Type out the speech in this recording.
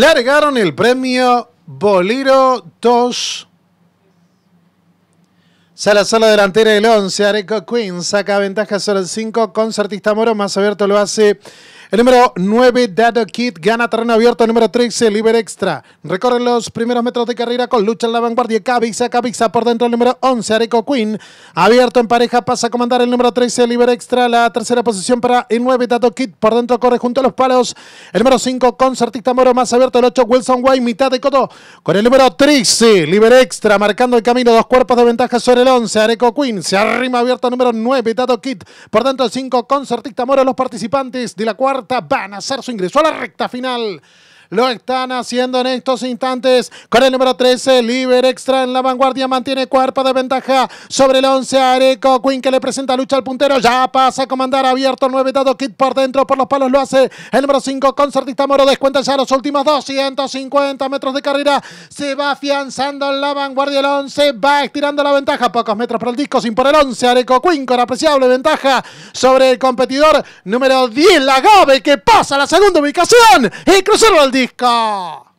largaron el premio Bolero 2. Sala, solo delantera del 11, Areco Queen saca ventaja sobre el 5, concertista Moro más abierto lo hace el número 9, Dado Kid, gana terreno abierto. El número 13, Liber Extra. Recorre los primeros metros de carrera con lucha en la vanguardia. Cabiza, Cabiza por dentro. El número 11, Areco Queen. Abierto en pareja, pasa a comandar el número 13, Liber Extra. La tercera posición para el 9, Dado Kid. Por dentro corre junto a los palos. El número 5, Concertista Moro. Más abierto el 8, Wilson White. Mitad de Coto. Con el número 13, Liber Extra. Marcando el camino. Dos cuerpos de ventaja sobre el 11, Areco Queen. Se arrima abierto el número 9, Dado Kid. Por dentro el 5, Concertista Moro. Los participantes de la cuarta van a hacer su ingreso a la recta final lo están haciendo en estos instantes con el número 13, Liber Extra en la vanguardia. Mantiene cuerpo de ventaja sobre el 11, Areco Queen que le presenta lucha al puntero. Ya pasa a comandar abierto, 9 dado Kit por dentro, por los palos lo hace el número 5, Concertista Moro. Descuenta ya los últimos 250 metros de carrera. Se va afianzando en la vanguardia el 11, va estirando la ventaja. Pocos metros para el disco, sin por el 11, Areco Queen con apreciable ventaja sobre el competidor número 10, Lagave, que pasa a la segunda ubicación y cruzaron al 10. か